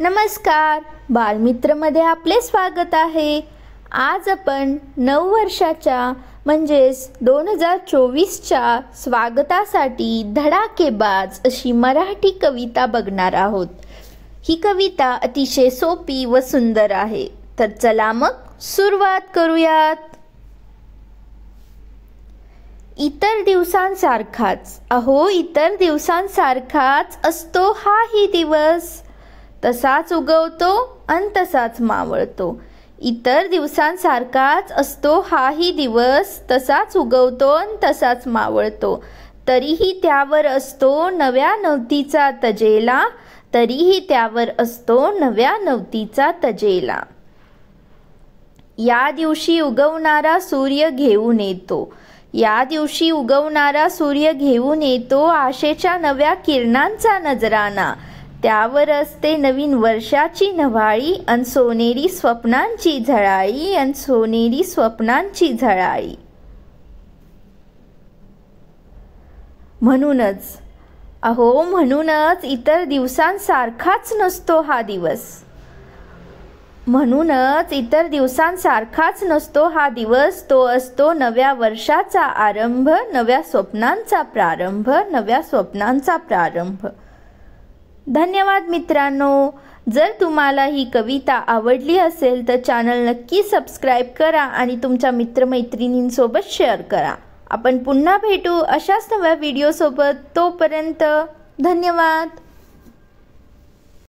नमस्कार मध्ये आपले स्वागत आहे आज आपण नऊ वर्षाच्या म्हणजेच दोन हजार चोवीसच्या स्वागतासाठी धडाकेबाज अशी मराठी कविता बघणार आहोत ही कविता अतिशय सोपी व सुंदर आहे तर चला मग सुरुवात करूयात इतर दिवसांसारखाच अहो इतर दिवसांसारखाच असतो हा दिवस तसाच उगवतो आणि तसाच मावळतो इतर दिवसांसारखाच असतो हाही दिवस तसाच उगवतो आणि तसाच मावळतो तरीही त्यावर असतो नव्या नवतीचा तजेला तरीही त्यावर असतो नव्या नवतीचा तजेला या दिवशी उगवणारा सूर्य घेऊन येतो या दिवशी उगवणारा सूर्य घेऊन येतो आशेच्या नव्या किरणांचा नजराना त्यावरच ते नवीन वर्षाची नव्हाळी अन सोनेरी स्वप्नांची झळाळी अन सोनेरी स्वप्नांची झळाळी म्हणूनच अहो म्हणूनच इतर दिवसांसारखाच नसतो हा दिवस म्हणूनच इतर दिवसांसारखाच नसतो हा दिवस तो असतो नव्या वर्षाचा आरंभ नव्या स्वप्नांचा प्रारंभ नव्या स्वप्नांचा प्रारंभ धन्यवाद मित्रांनो जर तुम्हाला ही कविता आवडली असेल तर चॅनल नक्की सबस्क्राईब करा आणि तुमच्या मित्रमैत्रिणींसोबत शेअर करा आपण पुन्हा भेटू अशाच नव्या व्हिडिओसोबत तोपर्यंत धन्यवाद